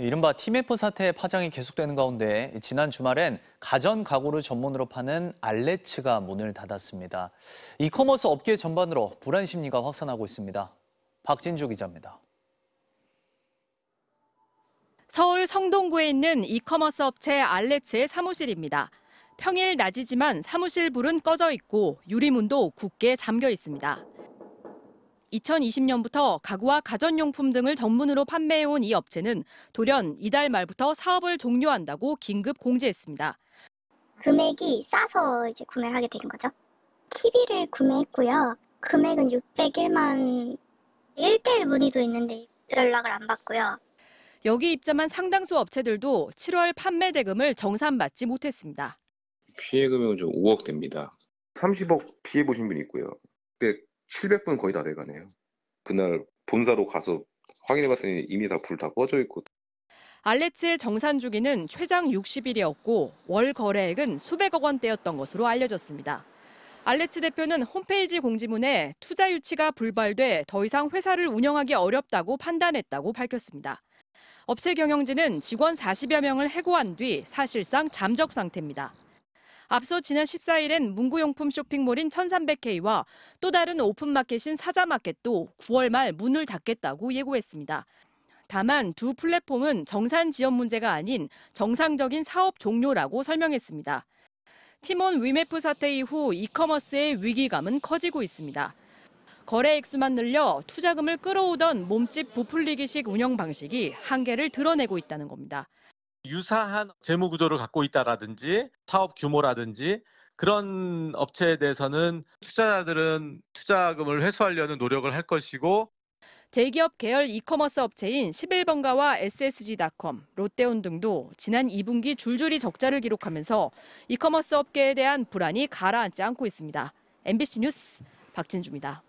이른바 티메프 사태의 파장이 계속되는 가운데 지난 주말엔 가전 가구를 전문으로 파는 알레츠가 문을 닫았습니다. 이커머스 업계 전반으로 불안 심리가 확산하고 있습니다. 박진주 기자입니다. 서울 성동구에 있는 이커머스 업체 알레츠의 사무실입니다. 평일 낮이지만 사무실 불은 꺼져 있고 유리문도 굳게 잠겨 있습니다. 2020년부터 가구와 가전용품 등을 전문으로 판매해온 이 업체는 돌연 이달 말부터 사업을 종료한다고 긴급 공지했습니다. 금액이 싸서 이제 구매를 하게 된 거죠. TV를 구매했고요. 금액은 601만 1대1 문의도 있는데 연락을 안 받고요. 여기 입점한 상당수 업체들도 7월 판매 대금을 정산받지 못했습니다. 피해 금액은 좀 5억 됩니다. 30억 피해 보신 분이 있고요. 700분 거의 다 돼가네요. 그날 본사로 가서 확인해봤더니 이미 다 불 다 꺼져 있고. 알레츠의 정산 주기는 최장 60일이었고 월 거래액은 수백억 원대였던 것으로 알려졌습니다. 알레츠 대표는 홈페이지 공지문에 투자 유치가 불발돼 더 이상 회사를 운영하기 어렵다고 판단했다고 밝혔습니다. 업체 경영진은 직원 40여 명을 해고한 뒤 사실상 잠적 상태입니다. 앞서 지난 14일엔 문구용품 쇼핑몰인 1300K와 또 다른 오픈마켓인 사자마켓도 9월 말 문을 닫겠다고 예고했습니다. 다만 두 플랫폼은 정산 지연 문제가 아닌 정상적인 사업 종료라고 설명했습니다. 팀원 위메프 사태 이후 이커머스의 위기감은 커지고 있습니다. 거래 액수만 늘려 투자금을 끌어오던 몸집 부풀리기식 운영 방식이 한계를 드러내고 있다는 겁니다. 유사한 재무 구조를 갖고 있다라든지 사업 규모라든지 그런 업체에 대해서는 투자자들은 투자금을 회수하려는 노력을 할 것이고 대기업 계열 이커머스 업체인 11번가와 SSG닷컴, 롯데온 등도 지난 2분기 줄줄이 적자를 기록하면서 이커머스 업계에 대한 불안이 가라앉지 않고 있습니다. MBC 뉴스 박진주입니다.